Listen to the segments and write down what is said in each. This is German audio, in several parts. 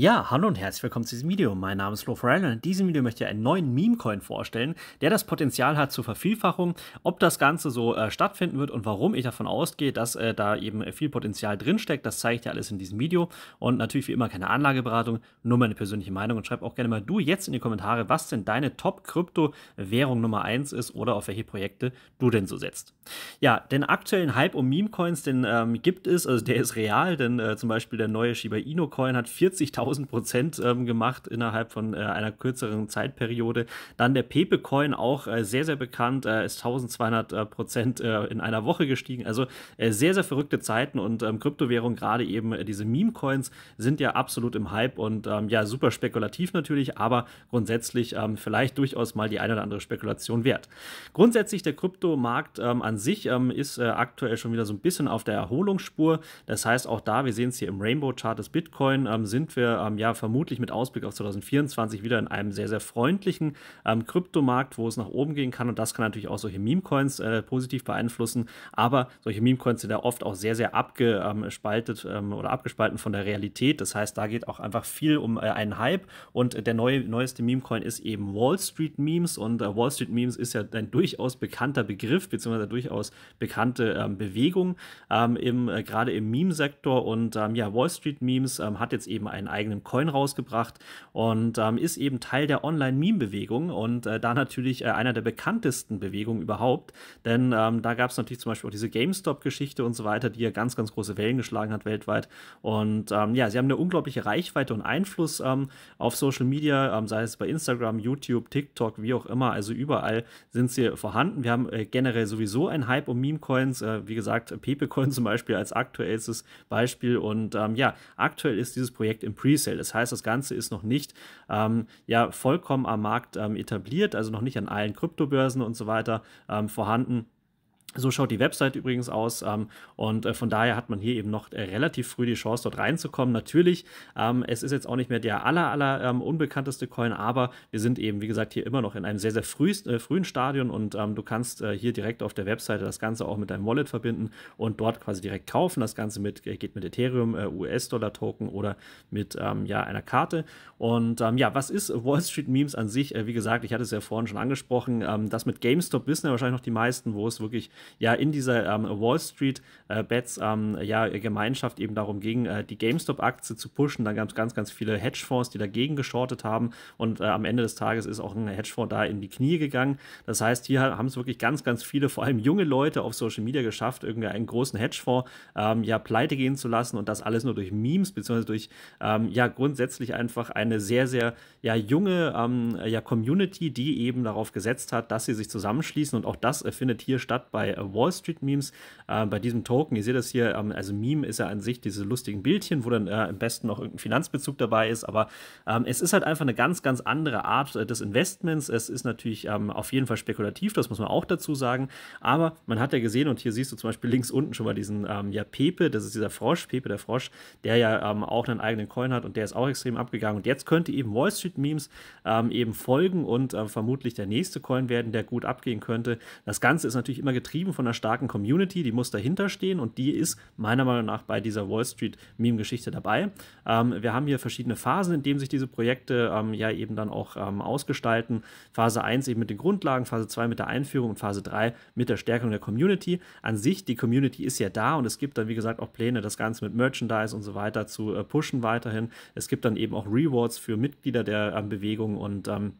Ja, hallo und herzlich willkommen zu diesem Video. Mein Name ist Flo Farrell und in diesem Video möchte ich einen neuen Meme-Coin vorstellen, der das Potenzial hat zur Vervielfachung. Ob das Ganze so äh, stattfinden wird und warum ich davon ausgehe, dass äh, da eben viel Potenzial drinsteckt, das zeige ich dir alles in diesem Video. Und natürlich wie immer keine Anlageberatung, nur meine persönliche Meinung und schreib auch gerne mal du jetzt in die Kommentare, was denn deine Top-Krypto-Währung Nummer 1 ist oder auf welche Projekte du denn so setzt. Ja, den aktuellen Hype um Meme-Coins, den ähm, gibt es, also der ist real, denn äh, zum Beispiel der neue Shiba Inu-Coin hat 40.000 1000 Prozent ähm, gemacht innerhalb von äh, einer kürzeren Zeitperiode. Dann der Pepe Coin auch äh, sehr, sehr bekannt, äh, ist 1200 äh, Prozent äh, in einer Woche gestiegen. Also äh, sehr, sehr verrückte Zeiten und ähm, Kryptowährung, gerade eben diese Meme Coins, sind ja absolut im Hype und ähm, ja, super spekulativ natürlich, aber grundsätzlich ähm, vielleicht durchaus mal die eine oder andere Spekulation wert. Grundsätzlich der Kryptomarkt ähm, an sich ähm, ist aktuell schon wieder so ein bisschen auf der Erholungsspur. Das heißt, auch da, wir sehen es hier im Rainbow Chart des Bitcoin, sind wir ähm, ja vermutlich mit Ausblick auf 2024 wieder in einem sehr, sehr freundlichen ähm, Kryptomarkt, wo es nach oben gehen kann. Und das kann natürlich auch solche Meme-Coins äh, positiv beeinflussen. Aber solche Meme-Coins sind ja oft auch sehr, sehr abgespaltet ähm, ähm, oder abgespalten von der Realität. Das heißt, da geht auch einfach viel um äh, einen Hype. Und der neue, neueste Meme-Coin ist eben Wall Street Memes. Und äh, Wall Street Memes ist ja ein durchaus bekannter Begriff, beziehungsweise eine durchaus bekannte ähm, Bewegung ähm, im, äh, gerade im Meme-Sektor. Und ja, Wall Street Memes hat jetzt eben einen eigenen eigenen Coin rausgebracht und ähm, ist eben Teil der Online-Meme-Bewegung und äh, da natürlich äh, einer der bekanntesten Bewegungen überhaupt. Denn ähm, da gab es natürlich zum Beispiel auch diese GameStop-Geschichte und so weiter, die ja ganz, ganz große Wellen geschlagen hat weltweit. Und ähm, ja, sie haben eine unglaubliche Reichweite und Einfluss ähm, auf Social Media, ähm, sei es bei Instagram, YouTube, TikTok, wie auch immer. Also überall sind sie vorhanden. Wir haben äh, generell sowieso einen Hype um Meme-Coins. Äh, wie gesagt, Pepecoin zum Beispiel als aktuellstes Beispiel. Und ähm, ja, aktuell ist dieses Projekt im Pre Presale. Das heißt, das Ganze ist noch nicht ähm, ja, vollkommen am Markt ähm, etabliert, also noch nicht an allen Kryptobörsen und so weiter ähm, vorhanden. So schaut die Website übrigens aus ähm, und äh, von daher hat man hier eben noch äh, relativ früh die Chance, dort reinzukommen. Natürlich, ähm, es ist jetzt auch nicht mehr der aller, aller ähm, unbekannteste Coin, aber wir sind eben, wie gesagt, hier immer noch in einem sehr, sehr früh, äh, frühen Stadion und ähm, du kannst äh, hier direkt auf der Webseite das Ganze auch mit deinem Wallet verbinden und dort quasi direkt kaufen. Das Ganze mit, äh, geht mit Ethereum, äh, US-Dollar-Token oder mit ähm, ja, einer Karte. Und ähm, ja, was ist Wall Street Memes an sich? wie gesagt, ich hatte es ja vorhin schon angesprochen, das mit GameStop wissen ja wahrscheinlich noch die meisten, wo es wirklich ja in dieser ähm, Wall Street äh, Bets ähm, ja, Gemeinschaft eben darum ging, äh, die GameStop-Aktie zu pushen. Dann gab es ganz, ganz viele Hedgefonds, die dagegen geschortet haben und äh, am Ende des Tages ist auch ein Hedgefonds da in die Knie gegangen. Das heißt, hier haben es wirklich ganz, ganz viele, vor allem junge Leute auf Social Media geschafft, irgendwie einen großen Hedgefonds ähm, ja pleite gehen zu lassen und das alles nur durch Memes beziehungsweise durch ähm, ja grundsätzlich einfach eine sehr, sehr ja, junge ähm, ja, Community, die eben darauf gesetzt hat, dass sie sich zusammenschließen und auch das äh, findet hier statt bei äh, Wall Street Memes. Äh, bei diesem Token, ihr seht das hier, ähm, also Meme ist ja an sich diese lustigen Bildchen, wo dann äh, am besten noch irgendein Finanzbezug dabei ist, aber ähm, es ist halt einfach eine ganz, ganz andere Art äh, des Investments. Es ist natürlich ähm, auf jeden Fall spekulativ, das muss man auch dazu sagen, aber man hat ja gesehen und hier siehst du zum Beispiel links unten schon mal diesen ähm, ja, Pepe, das ist dieser Frosch, Pepe der Frosch, der ja ähm, auch einen eigenen Coin hat und der ist auch extrem abgegangen und jetzt könnte eben Wall Street Memes ähm, eben folgen und äh, vermutlich der nächste Coin werden, der gut abgehen könnte. Das Ganze ist natürlich immer getrieben geschrieben von einer starken Community, die muss dahinter stehen und die ist meiner Meinung nach bei dieser Wall Street Meme-Geschichte dabei. Ähm, wir haben hier verschiedene Phasen, in denen sich diese Projekte ähm, ja eben dann auch ähm, ausgestalten. Phase 1 eben mit den Grundlagen, Phase 2 mit der Einführung und Phase 3 mit der Stärkung der Community. An sich, die Community ist ja da und es gibt dann, wie gesagt, auch Pläne, das Ganze mit Merchandise und so weiter zu äh, pushen weiterhin. Es gibt dann eben auch Rewards für Mitglieder der ähm, Bewegung und ähm,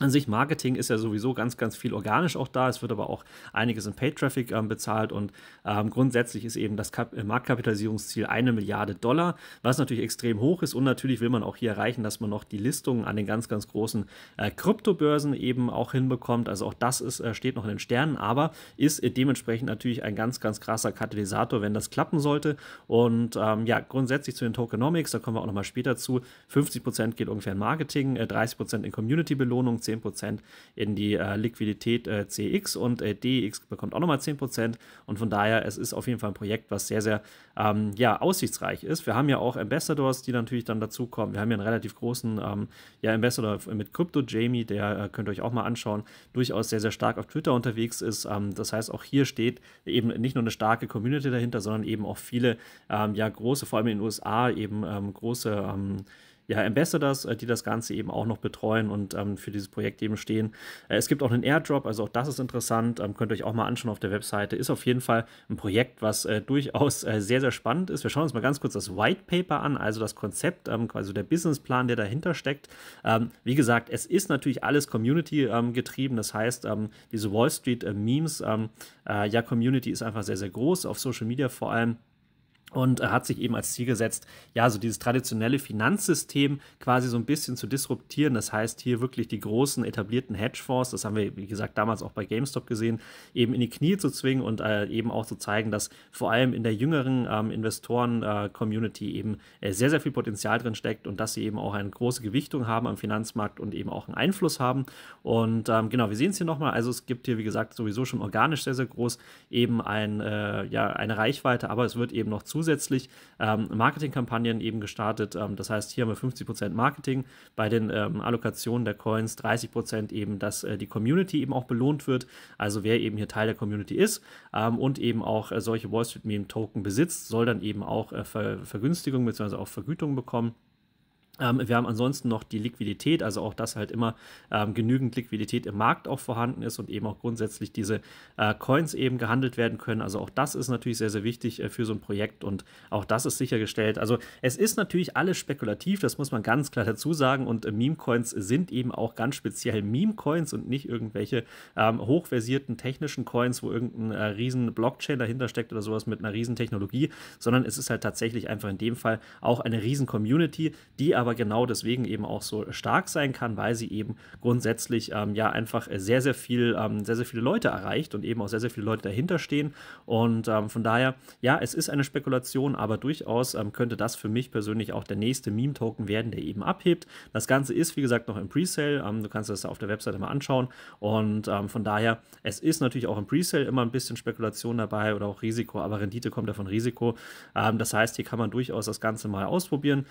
an sich Marketing ist ja sowieso ganz, ganz viel organisch auch da. Es wird aber auch einiges in Paid-Traffic ähm, bezahlt und ähm, grundsätzlich ist eben das Kap äh, Marktkapitalisierungsziel eine Milliarde Dollar, was natürlich extrem hoch ist und natürlich will man auch hier erreichen, dass man noch die Listungen an den ganz, ganz großen äh, Kryptobörsen eben auch hinbekommt. Also auch das ist, äh, steht noch in den Sternen, aber ist äh, dementsprechend natürlich ein ganz, ganz krasser Katalysator, wenn das klappen sollte. Und ähm, ja, grundsätzlich zu den Tokenomics, da kommen wir auch nochmal später zu. 50% geht ungefähr in Marketing, äh, 30% in Community-Belohnung, 10% in die äh, Liquidität äh, CX und äh, DX bekommt auch nochmal 10%. Und von daher, es ist auf jeden Fall ein Projekt, was sehr, sehr ähm, ja, aussichtsreich ist. Wir haben ja auch Ambassadors, die natürlich dann dazukommen. Wir haben ja einen relativ großen ähm, ja, Ambassador mit Crypto Jamie, der äh, könnt ihr euch auch mal anschauen, durchaus sehr, sehr stark auf Twitter unterwegs ist. Ähm, das heißt, auch hier steht eben nicht nur eine starke Community dahinter, sondern eben auch viele, ähm, ja, große, vor allem in den USA, eben ähm, große, ähm, ja, Ambassadors, äh, die das Ganze eben auch noch betreuen und ähm, für dieses Projekt eben stehen. Äh, es gibt auch einen Airdrop, also auch das ist interessant, ähm, könnt ihr euch auch mal anschauen auf der Webseite. Ist auf jeden Fall ein Projekt, was äh, durchaus äh, sehr, sehr spannend ist. Wir schauen uns mal ganz kurz das White Paper an, also das Konzept, ähm, also der Businessplan, der dahinter steckt. Ähm, wie gesagt, es ist natürlich alles Community ähm, getrieben, das heißt, ähm, diese Wall Street äh, Memes, äh, ja, Community ist einfach sehr, sehr groß, auf Social Media vor allem. Und hat sich eben als Ziel gesetzt, ja, so dieses traditionelle Finanzsystem quasi so ein bisschen zu disruptieren. Das heißt, hier wirklich die großen etablierten Hedgefonds, das haben wir, wie gesagt, damals auch bei GameStop gesehen, eben in die Knie zu zwingen und äh, eben auch zu zeigen, dass vor allem in der jüngeren ähm, Investoren-Community äh, eben äh, sehr, sehr viel Potenzial drin steckt und dass sie eben auch eine große Gewichtung haben am Finanzmarkt und eben auch einen Einfluss haben. Und ähm, genau, wir sehen es hier nochmal. Also es gibt hier, wie gesagt, sowieso schon organisch sehr, sehr groß eben ein, äh, ja, eine Reichweite, aber es wird eben noch zu zusätzlich ähm, Marketingkampagnen eben gestartet. Ähm, das heißt, hier haben wir 50% Marketing, bei den ähm, Allokationen der Coins 30% eben, dass äh, die Community eben auch belohnt wird, also wer eben hier Teil der Community ist ähm, und eben auch äh, solche Wall Street Meme Token besitzt, soll dann eben auch äh, Ver Vergünstigungen bzw. auch Vergütungen bekommen. Ähm, wir haben ansonsten noch die Liquidität, also auch, dass halt immer ähm, genügend Liquidität im Markt auch vorhanden ist und eben auch grundsätzlich diese äh, Coins eben gehandelt werden können. Also auch das ist natürlich sehr, sehr wichtig äh, für so ein Projekt und auch das ist sichergestellt. Also es ist natürlich alles spekulativ, das muss man ganz klar dazu sagen und äh, Meme-Coins sind eben auch ganz speziell Meme-Coins und nicht irgendwelche ähm, hochversierten technischen Coins, wo irgendein äh, riesen Blockchain dahinter steckt oder sowas mit einer riesen Technologie, sondern es ist halt tatsächlich einfach in dem Fall auch eine riesen Community, die aber aber genau deswegen eben auch so stark sein kann, weil sie eben grundsätzlich ähm, ja einfach sehr, sehr viel, ähm, sehr, sehr viele Leute erreicht und eben auch sehr, sehr viele Leute dahinter stehen. Und ähm, von daher, ja, es ist eine Spekulation, aber durchaus ähm, könnte das für mich persönlich auch der nächste Meme-Token werden, der eben abhebt. Das Ganze ist, wie gesagt, noch im Presale. Ähm, du kannst das auf der Webseite mal anschauen. Und ähm, von daher, es ist natürlich auch im Presale immer ein bisschen Spekulation dabei oder auch Risiko, aber Rendite kommt davon von Risiko. das heißt, hier kann man durchaus das Ganze mal ausprobieren.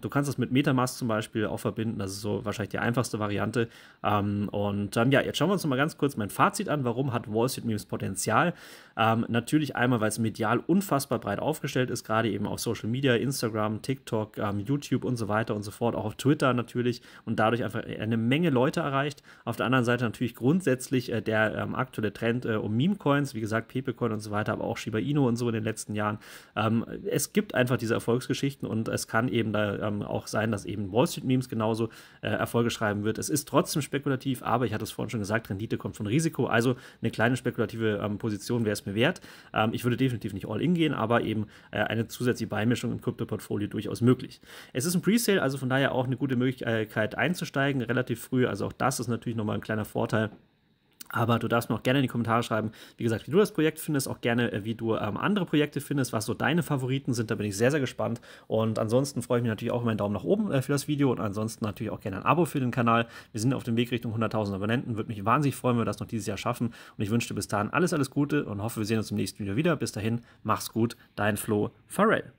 du kannst das mit Metamask zum Beispiel auch verbinden. Das ist so wahrscheinlich die einfachste Variante. Ähm, und ähm, ja, jetzt schauen wir uns noch mal ganz kurz mein Fazit an. Warum hat Wall Street Memes Potenzial? Ähm, natürlich einmal, weil es medial unfassbar breit aufgestellt ist, gerade eben auf Social Media, Instagram, TikTok, ähm, YouTube und so weiter und so fort, auch auf Twitter natürlich und dadurch einfach eine Menge Leute erreicht. Auf der anderen Seite natürlich grundsätzlich äh, der ähm, aktuelle Trend äh, um Meme-Coins, wie gesagt, Pepecoin und so weiter, aber auch Shiba Inu und so in den letzten Jahren. Ähm, es gibt einfach diese Erfolgsgeschichten und es kann eben da auch sein, sein, dass eben Wall Street Memes genauso äh, Erfolge schreiben wird. Es ist trotzdem spekulativ, aber ich hatte es vorhin schon gesagt, Rendite kommt von Risiko. Also eine kleine spekulative ähm, Position wäre es mir wert. Ähm, ich würde definitiv nicht all in gehen, aber eben äh, eine zusätzliche Beimischung im Krypto-Portfolio durchaus möglich. Es ist ein Presale, also von daher auch eine gute Möglichkeit einzusteigen, relativ früh. Also auch das ist natürlich nochmal ein kleiner Vorteil. Aber du darfst mir auch gerne in die Kommentare schreiben, wie gesagt, wie du das Projekt findest, auch gerne, äh, wie du ähm, andere Projekte findest, was so deine Favoriten sind. Da bin ich sehr, sehr gespannt. Und ansonsten freue ich mich natürlich auch über einen Daumen nach oben äh, für das Video und ansonsten natürlich auch gerne ein Abo für den Kanal. Wir sind auf dem Weg Richtung 100.000 Abonnenten. Würde mich wahnsinnig freuen, wenn wir das noch dieses Jahr schaffen. Und ich wünsche dir bis dahin alles, alles Gute und hoffe, wir sehen uns im nächsten Video wieder. Bis dahin, mach's gut, dein Flo Farrell.